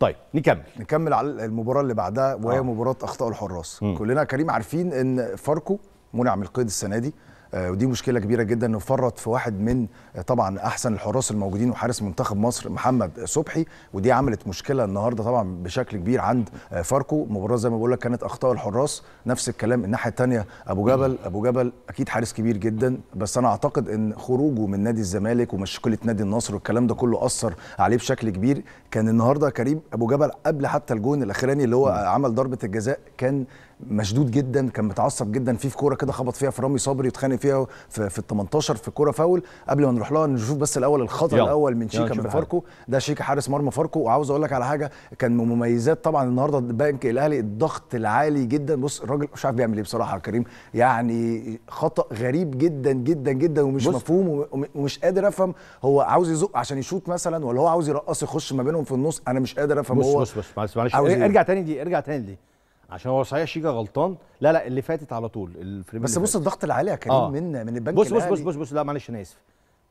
طيب نكمل نكمل على المباراه اللي بعدها وهي آه. مباراه اخطاء الحراس كلنا كريم عارفين ان فاركو منع من القيد السنه دي آه، ودي مشكله كبيره جدا انه فرط في واحد من آه، طبعا احسن الحراس الموجودين وحارس منتخب مصر محمد صبحي ودي عملت مشكله النهارده طبعا بشكل كبير عند آه، فاركو مباراه زي ما بقول لك كانت اخطاء الحراس نفس الكلام الناحيه الثانيه ابو جبل ابو جبل اكيد حارس كبير جدا بس انا اعتقد ان خروجه من نادي الزمالك ومشكله نادي النصر والكلام ده كله اثر عليه بشكل كبير كان النهارده كريم ابو جبل قبل حتى الجون الاخراني اللي هو عمل ضربه الجزاء كان مشدود جدا كان متعصب جدا في في كوره كده خبط فيها في رامي صبري واتخانق فيها في, في ال 18 في كوره فاول قبل ما نروح لها نشوف بس الاول الخطا الاول من شيكا من فاركو ده شيكا حارس مرمى فاركو وعاوز اقول لك على حاجه كان من مميزات طبعا النهارده البنك الاهلي الضغط العالي جدا بص الراجل مش عارف بيعمل ايه بصراحه يا كريم يعني خطا غريب جدا جدا جدا ومش مفهوم ومش قادر افهم هو عاوز يزق عشان يشوط مثلا ولا هو عاوز يرقص يخش ما بينهم في النص انا مش قادر افهم هو بص بص بص معلش معلش إيه. ارجع تاني دي ارجع تاني دي عشان هو صحيح شيكا غلطان لا لا اللي فاتت على طول بس بص الضغط العالي يا كريم آه. من من البنك بص بص بص بص بص لا معلش انا اسف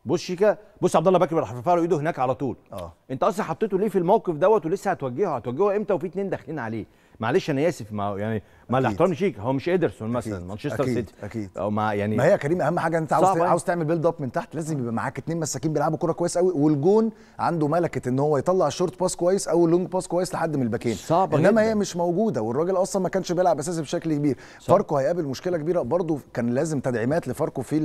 بص شيكا بص عبد الله بكر رفع له ايده هناك على طول اه انت اصلا حطيته ليه في الموقف دوت ولسه هتوجهه هتوجهه امتى وفي اتنين داخلين عليه معلش انا اسف ما يعني ما الاحترام شيك هو مش ادرسون مثلا مانشستر سيتي اكيد او ما يعني ما هي يا كريم اهم حاجه انت عاوز عاوز تعمل بيلد اب من تحت لازم يبقى معاك اتنين مساكين بيلعبوا كوره كويس قوي والجون عنده ملكه ان هو يطلع الشورت باس كويس او اللونج باس كويس لحد من الباكين صعبه انما هي مش موجوده والراجل اصلا ما كانش بيلعب اساسي بشكل كبير فاركو هيقابل مشكله كبيره برضه كان لازم تدعيمات لفاركو في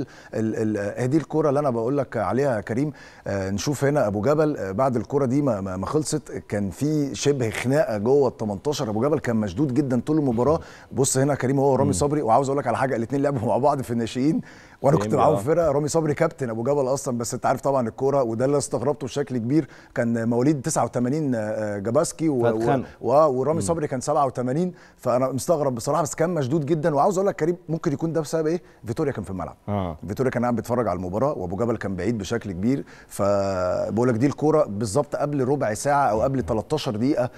هذه دي الكوره اللي انا بقول لك عليها يا كريم آه نشوف هنا ابو جبل آه بعد الكوره دي ما, ما خلصت كان في شبه خناقه جوه ال 18 ابو جبل كان مشدود جدا طول المباراه بص هنا كريم هو ورامي صبري وعاوز اقول لك على حاجه الاثنين لعبوا مع بعض في الناشئين وانا كنت معاهم في آه. فرقه رامي صبري كابتن ابو جبل اصلا بس انت عارف طبعا الكوره وده اللي استغربته بشكل كبير كان مواليد 89 آه، جباسكي و... و... و... آه، ورامي صبري كان 87 فانا مستغرب بصراحه بس كان مشدود جدا وعاوز اقول لك كريم ممكن يكون ده بسبب ايه فيتوريا كان في الملعب آه. فيتوريا كان قاعد بيتفرج على المباراه وابو جبل كان بعيد بشكل كبير فبقول لك دي الكوره بالظبط قبل ربع ساعه او قبل 13 دقيقه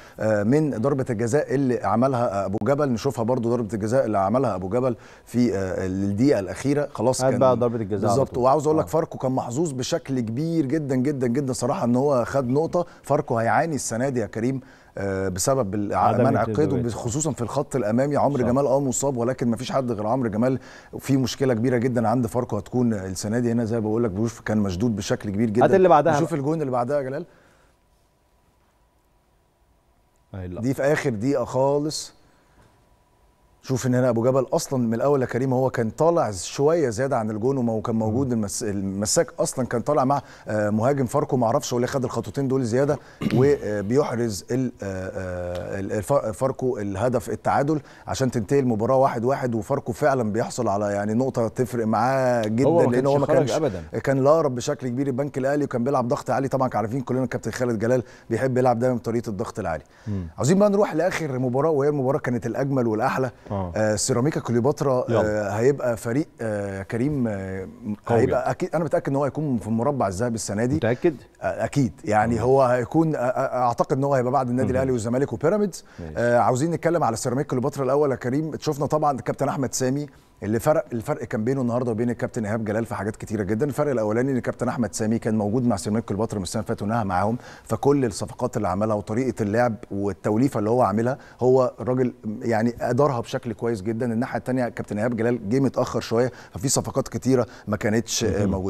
من ضربه الجزاء اللي اللي عملها ابو جبل نشوفها برضو ضربه الجزاء اللي عملها ابو جبل في آه، الدقيقه الاخيره خلاص كان بقى ضربه الجزاء بالظبط وعاوز اقول لك آه. فاركو كان محظوظ بشكل كبير جدا جدا جدا صراحه ان هو خد نقطه فاركو هيعاني السنه دي يا كريم آه، بسبب منع قيده خصوصا في الخط الامامي عمرو جمال اه مصاب ولكن ما فيش حد غير عمرو جمال في مشكله كبيره جدا عند فاركو هتكون السنه دي هنا زي ما بقول لك كان مشدود بشكل كبير جدا اللي بعدها نشوف الجون اللي بعدها يا جلال دي في اخر دقيقه خالص شوف ان هنا ابو جبل اصلا من الاول يا كريم هو كان طالع شويه زياده عن الجون وما هو كان موجود المس... المساك اصلا كان طالع مع آه، مهاجم فاركو ما اعرفش هو اللي خد الخطوتين دول زياده وبيحرز آه، آه، فاركو الهدف التعادل عشان تنتهي المباراه واحد واحد وفاركو فعلا بيحصل على يعني نقطه تفرق معاه جدا هو لان هو ما كانش أبداً. كان لارب بشكل كبير البنك الاهلي وكان بيلعب ضغط عالي طبعا عارفين كلنا الكابتن خالد جلال بيحب يلعب دايما بطريقه الضغط العالي عاوزين بقى نروح لاخر مباراه وهي المباراه كانت الاجمل والاحلى آه. آه سيراميكا كليوباترا آه هيبقى فريق آه كريم آه هيبقى يعني. اكيد انا متاكد ان هو هيكون في المربع الذهبي السنه دي متاكد آه اكيد يعني مم. آه. هو هيكون آه،, آه اعتقد ان هو هيبقى بعد النادي الاهلي والزمالك وبيراميدز آه عاوزين نتكلم على سيراميكا كليوباترا الاول يا كريم شفنا طبعا الكابتن احمد سامي اللي فرق الفرق كان بينه النهارده وبين الكابتن ايهاب جلال في حاجات كتيره جدا الفرق الاولاني ان الكابتن احمد سامي كان موجود مع سيراميكا كليوباترا من السنه اللي فاتت ونهى معاهم فكل الصفقات اللي عملها وطريقه اللعب والتوليفه اللي هو عاملها هو الراجل يعني ادارها بشكل بشكل كويس جدا الناحيه الثانيه كابتن ايهاب جلال جه متاخر شويه ففي صفقات كتيره ما كانتش موجوده